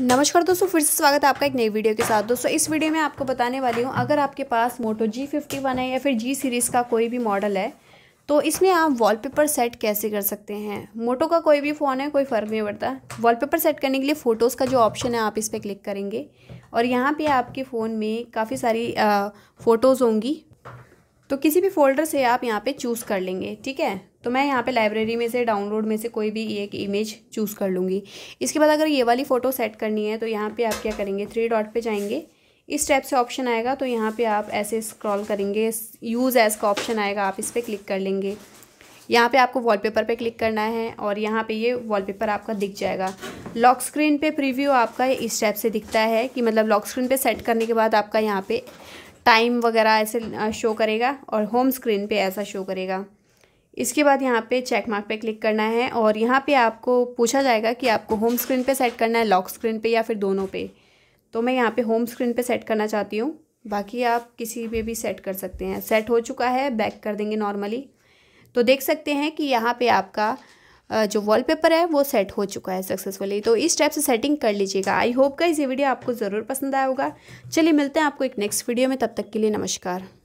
नमस्कार दोस्तों फिर से स्वागत है आपका एक नई वीडियो के साथ दोस्तों इस वीडियो में आपको बताने वाली हूँ अगर आपके पास मोटो जी फिफ्टी वन है या फिर जी सीरीज़ का कोई भी मॉडल है तो इसमें आप वॉलपेपर सेट कैसे कर सकते हैं मोटो का कोई भी फ़ोन है कोई फ़र्क नहीं पड़ता वॉलपेपर सेट करने के लिए फ़ोटोज़ का जो ऑप्शन है आप इस पर क्लिक करेंगे और यहाँ पर आपके फ़ोन में काफ़ी सारी फ़ोटोज़ होंगी तो किसी भी फोल्डर से आप यहाँ पर चूज़ कर लेंगे ठीक है तो मैं यहाँ पे लाइब्रेरी में से डाउनलोड में से कोई भी एक इमेज चूज़ कर लूँगी इसके बाद अगर ये वाली फ़ोटो सेट करनी है तो यहाँ पे आप क्या करेंगे थ्री डॉट पे जाएंगे इस टाइप से ऑप्शन आएगा तो यहाँ पे आप ऐसे स्क्रॉल करेंगे यूज़ एज का ऑप्शन आएगा आप इस पर क्लिक कर लेंगे यहाँ पर आपको पेपर पे क्लिक करना है और यहाँ पर ये वॉल आपका दिख जाएगा लॉक स्क्रीन पर प्रिव्यू आपका इस टाइप से दिखता है कि मतलब लॉक स्क्रीन पर सेट करने के बाद आपका यहाँ पर टाइम वगैरह ऐसे शो करेगा और होम स्क्रीन पे ऐसा शो करेगा इसके बाद यहाँ पे चेक मार्क पे क्लिक करना है और यहाँ पे आपको पूछा जाएगा कि आपको होम स्क्रीन पे सेट करना है लॉक स्क्रीन पे या फिर दोनों पे तो मैं यहाँ पे होम स्क्रीन पे सेट करना चाहती हूँ बाकी आप किसी पे भी सेट कर सकते हैं सेट हो चुका है बैक कर देंगे नॉर्मली तो देख सकते हैं कि यहाँ पर आपका जो वॉलपेपर है वो सेट हो चुका है सक्सेसफुली तो इस टाइप से सेटिंग कर लीजिएगा आई होप का ये वीडियो आपको ज़रूर पसंद आया होगा चलिए मिलते हैं आपको एक नेक्स्ट वीडियो में तब तक के लिए नमस्कार